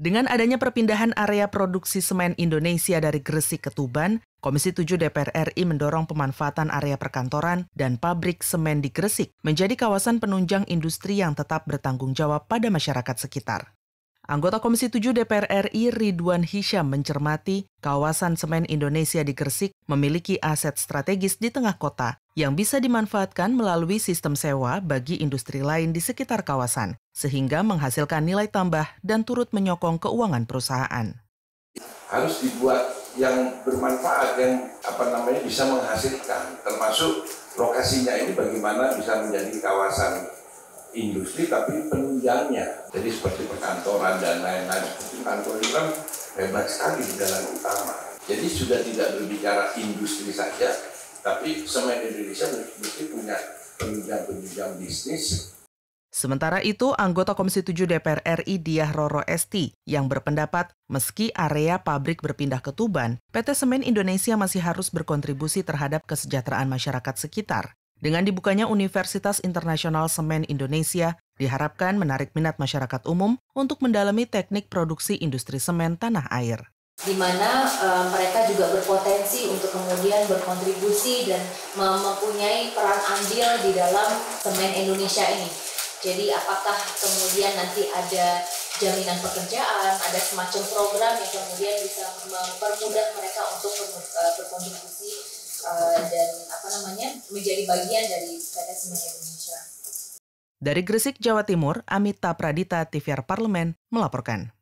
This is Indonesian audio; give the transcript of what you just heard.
Dengan adanya perpindahan area produksi semen Indonesia dari Gresik ke Tuban, Komisi 7 DPR RI mendorong pemanfaatan area perkantoran dan pabrik semen di Gresik menjadi kawasan penunjang industri yang tetap bertanggung jawab pada masyarakat sekitar. Anggota Komisi 7 DPR RI Ridwan Hisham mencermati kawasan semen Indonesia di Gresik memiliki aset strategis di tengah kota yang bisa dimanfaatkan melalui sistem sewa bagi industri lain di sekitar kawasan, sehingga menghasilkan nilai tambah dan turut menyokong keuangan perusahaan. Harus dibuat yang bermanfaat, yang apa namanya bisa menghasilkan, termasuk lokasinya ini bagaimana bisa menjadi kawasan industri tapi penunjangnya. Jadi seperti perkantoran dan lain-lain. Seperti kantor itu kan hebat sekali di jalan utama. Jadi sudah tidak berbicara industri saja, tapi semen Indonesia mesti punya penunjang-penunjang bisnis Sementara itu, anggota Komisi 7 DPR RI Diah Roro Esti yang berpendapat meski area pabrik berpindah ke Tuban, PT Semen Indonesia masih harus berkontribusi terhadap kesejahteraan masyarakat sekitar. Dengan dibukanya Universitas Internasional Semen Indonesia, diharapkan menarik minat masyarakat umum untuk mendalami teknik produksi industri semen tanah air. Di mana e, mereka juga berpotensi untuk kemudian berkontribusi dan mempunyai peran andil di dalam semen Indonesia ini. Jadi apakah kemudian nanti ada jaminan pekerjaan, ada semacam program yang kemudian bisa mempermudah mereka untuk eh, berkontribusi e, dan menjadi bagian dari PT Semen Indonesia. Dari Gresik, Jawa Timur, Amita Pradita, TVR Parlemen, melaporkan.